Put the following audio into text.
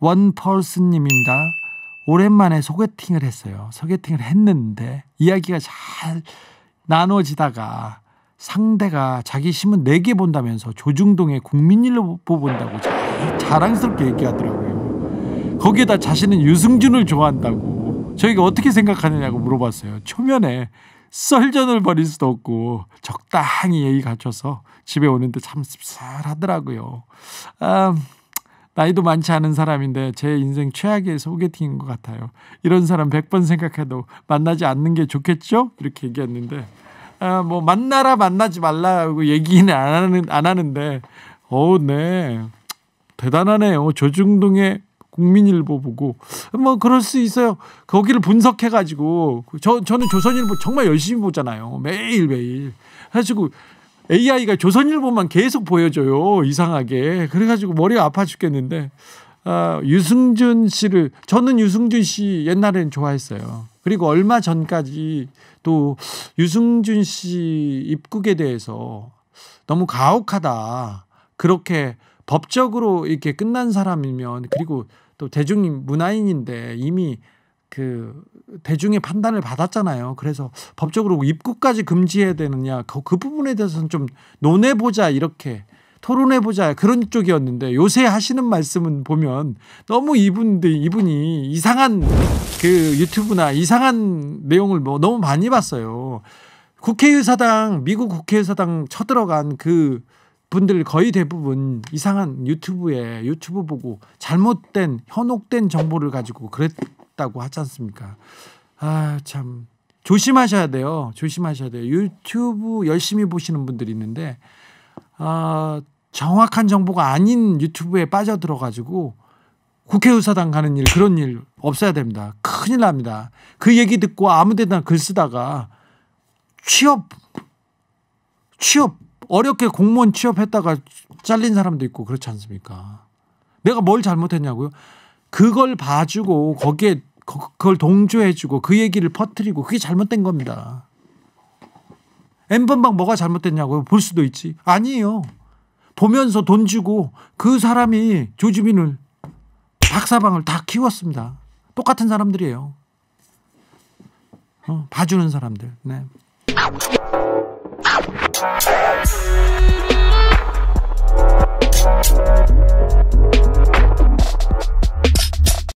원펄스님입니다. 오랜만에 소개팅을 했어요. 소개팅을 했는데 이야기가 잘 나눠지다가 상대가 자기 신문 4개 본다면서 조중동의 국민일보 본다고 자, 랑스럽게 얘기하더라고요. 거기에다 자신은 유승준을 좋아한다고 저희가 어떻게 생각하느냐고 물어봤어요. 초면에 썰전을 벌일 수도 없고 적당히 예의 갖춰서 집에 오는데 참 씁쓸하더라고요. 아, 나이도 많지 않은 사람인데 제 인생 최악의 소개팅인 것 같아요. 이런 사람 100번 생각해도 만나지 않는 게 좋겠죠? 이렇게 얘기했는데 아, 뭐 만나라 만나지 말라고 얘기는 안 하는 안 하는데 어우 네 대단하네요. 조중동의 국민일보 보고 뭐 그럴 수 있어요. 거기를 분석해 가지고 저 저는 조선일보 정말 열심히 보잖아요. 매일 매일 해가지고 AI가 조선일보만 계속 보여줘요. 이상하게. 그래가지고 머리가 아파 죽겠는데. 아, 유승준 씨를 저는 유승준 씨 옛날에는 좋아했어요. 그리고 얼마 전까지 또 유승준 씨 입국에 대해서 너무 가혹하다. 그렇게 법적으로 이렇게 끝난 사람이면 그리고 또 대중 문화인인데 이미 그 대중의 판단을 받았잖아요. 그래서 법적으로 입국까지 금지해야 되느냐 그, 그 부분에 대해서는 좀 논해보자 이렇게 토론해보자 그런 쪽이었는데 요새 하시는 말씀은 보면 너무 이분들 이분이 이상한 그 유튜브나 이상한 내용을 뭐 너무 많이 봤어요. 국회의사당 미국 국회의사당 쳐들어간 그 분들 거의 대부분 이상한 유튜브에 유튜브 보고 잘못된 현혹된 정보를 가지고 그랬 싶다고 하지 않습니까? 아, 참. 조심하셔야 돼요. 조심하셔야 돼요. 유튜브 열심히 보시는 분들이 있는데, 아, 정확한 정보가 아닌 유튜브에 빠져들어가지고 국회의사당 가는 일, 그런 일 없어야 됩니다. 큰일 납니다. 그 얘기 듣고 아무 데나 글 쓰다가 취업, 취업, 어렵게 공무원 취업했다가 잘린 사람도 있고 그렇지 않습니까? 내가 뭘 잘못했냐고요? 그걸 봐주고 거기에 그, 그걸 동조해주고 그 얘기를 퍼뜨리고 그게 잘못된 겁니다. 엠번방 뭐가 잘못됐냐고요? 볼 수도 있지. 아니에요. 보면서 돈 주고 그 사람이 조주민을 박사방을 다 키웠습니다. 똑같은 사람들이에요. 어, 봐주는 사람들. 네.